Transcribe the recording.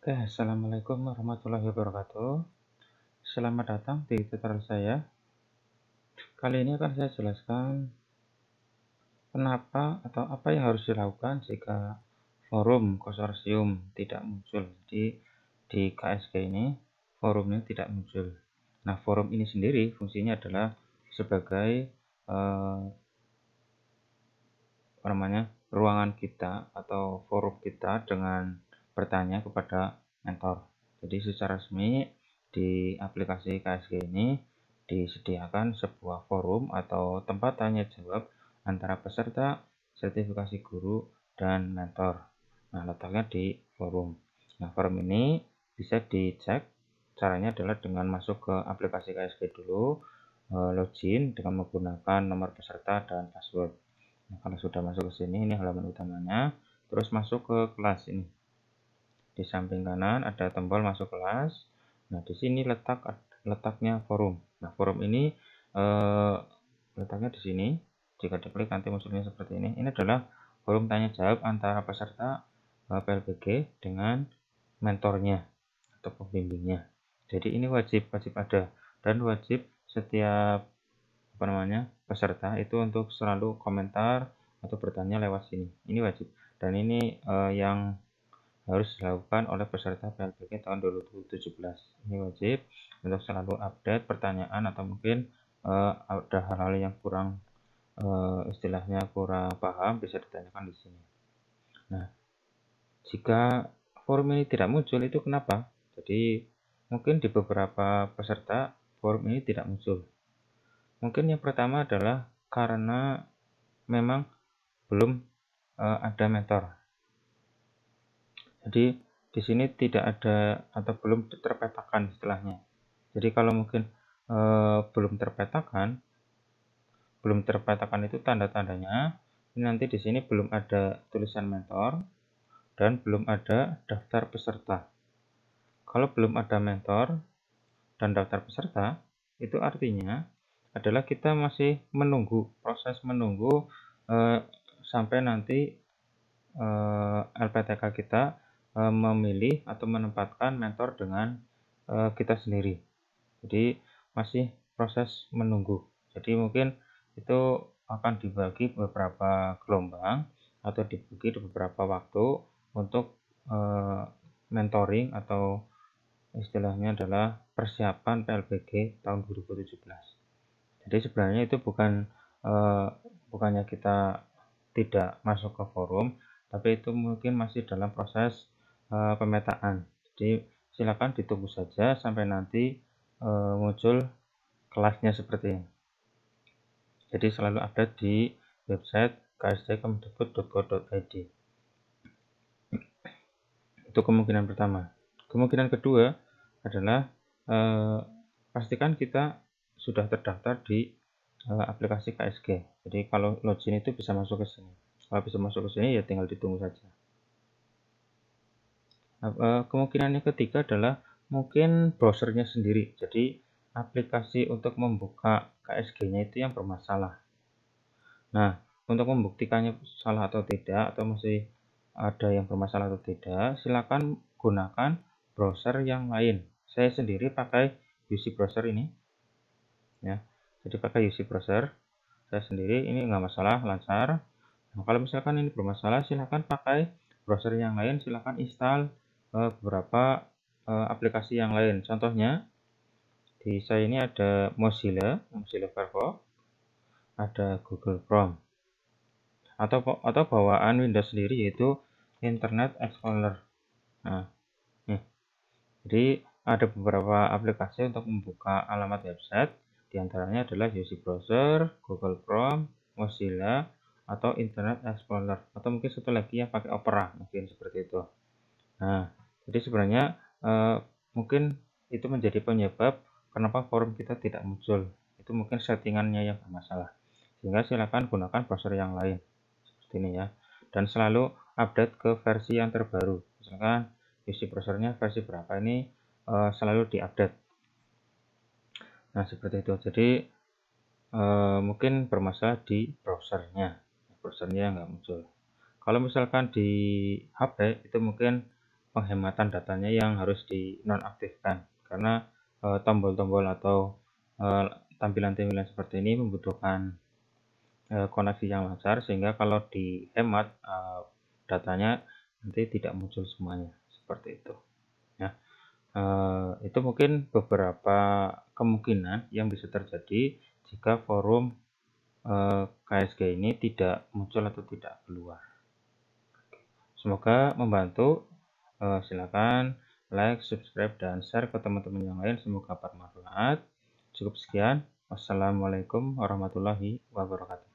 Oke, eh, Assalamualaikum warahmatullahi wabarakatuh Selamat datang di tutorial saya Kali ini akan saya jelaskan Kenapa atau apa yang harus dilakukan jika forum konsorsium tidak muncul Jadi di KSK ini forumnya tidak muncul Nah forum ini sendiri fungsinya adalah sebagai eh, namanya ruangan kita atau forum kita dengan bertanya kepada mentor. Jadi secara resmi di aplikasi KSG ini disediakan sebuah forum atau tempat tanya jawab antara peserta sertifikasi guru dan mentor. Nah, letaknya di forum. Nah, forum ini bisa dicek caranya adalah dengan masuk ke aplikasi KSG dulu, eh, login dengan menggunakan nomor peserta dan password. Nah, kalau sudah masuk ke sini, ini halaman utamanya. Terus masuk ke kelas ini. Di samping kanan ada tombol masuk kelas. Nah, di sini letak letaknya forum. Nah, forum ini eh, letaknya di sini. Jika diklik nanti munculnya seperti ini. Ini adalah forum tanya jawab antara peserta eh, PLBG dengan mentornya atau pembimbingnya. Jadi ini wajib wajib ada dan wajib setiap apa namanya peserta itu untuk selalu komentar atau bertanya lewat sini. Ini wajib dan ini eh, yang harus dilakukan oleh peserta PLBK tahun 2017. Ini wajib untuk selalu update pertanyaan atau mungkin uh, ada hal-hal yang kurang uh, istilahnya kurang paham bisa ditanyakan di sini. Nah, jika form ini tidak muncul itu kenapa? Jadi mungkin di beberapa peserta form ini tidak muncul. Mungkin yang pertama adalah karena memang belum uh, ada mentor jadi di sini tidak ada atau belum terpetakan istilahnya. Jadi kalau mungkin e, belum terpetakan, belum terpetakan itu tanda-tandanya nanti di sini belum ada tulisan mentor dan belum ada daftar peserta. Kalau belum ada mentor dan daftar peserta, itu artinya adalah kita masih menunggu proses menunggu e, sampai nanti e, eh, LPTK kita Eh, memilih atau menempatkan mentor dengan eh, kita sendiri. Jadi masih proses menunggu. Jadi mungkin itu akan dibagi beberapa gelombang atau dibagi beberapa waktu untuk eh, mentoring atau istilahnya adalah persiapan PLBG tahun 2017. Jadi sebenarnya itu bukan bukannya kita tidak masuk ke forum, tapi itu mungkin masih dalam proses Eh, pemetaan jadi silakan ditunggu saja sampai nanti eh, muncul kelasnya seperti ini jadi selalu ada di website ksdkemdikbud.go.id itu kemungkinan pertama kemungkinan kedua adalah eh, pastikan kita sudah terdaftar di aplikasi KSG jadi kalau login itu bisa masuk ke sini kalau bisa masuk ke sini ya tinggal ditunggu saja Nah, eh, kemungkinan yang ketiga adalah mungkin browsernya sendiri jadi aplikasi untuk membuka KSG nya itu yang bermasalah nah untuk membuktikannya salah atau tidak atau masih ada yang bermasalah atau tidak silakan gunakan browser yang lain saya sendiri pakai UC browser ini ya jadi pakai UC browser saya sendiri ini enggak masalah lancar nah, kalau misalkan ini bermasalah silahkan pakai browser yang lain silahkan install Eh, beberapa eh, aplikasi yang lain. Contohnya di saya ini ada Mozilla, Mozilla Firefox, ada Google Chrome, atau atau bawaan Windows sendiri yaitu Internet Explorer. Nah, nih. jadi ada beberapa aplikasi untuk membuka alamat website. Di antaranya adalah UC Browser, Google Chrome, Mozilla, atau Internet Explorer. Atau mungkin satu lagi yang pakai Opera, mungkin seperti itu. Nah, jadi sebenarnya eh, mungkin itu menjadi penyebab kenapa forum kita tidak muncul itu mungkin settingannya yang bermasalah sehingga silakan gunakan browser yang lain seperti ini ya dan selalu update ke versi yang terbaru misalkan isi browsernya versi berapa ini uh, selalu diupdate nah seperti itu jadi uh, mungkin bermasalah di browsernya browsernya nggak muncul kalau misalkan di HP itu mungkin penghematan datanya yang harus dinonaktifkan karena eh, tombol-tombol uh, atau eh, tampilan-tampilan uh, seperti ini membutuhkan uh, koneksi yang lancar sehingga kalau dihemat datanya nanti tidak muncul semuanya seperti itu ya itu mungkin beberapa kemungkinan yang bisa terjadi jika forum KSG ini tidak muncul atau tidak keluar semoga membantu Eh, silakan like, subscribe, dan share ke teman-teman yang lain. Semoga bermanfaat. Cukup sekian. Wassalamualaikum warahmatullahi wabarakatuh.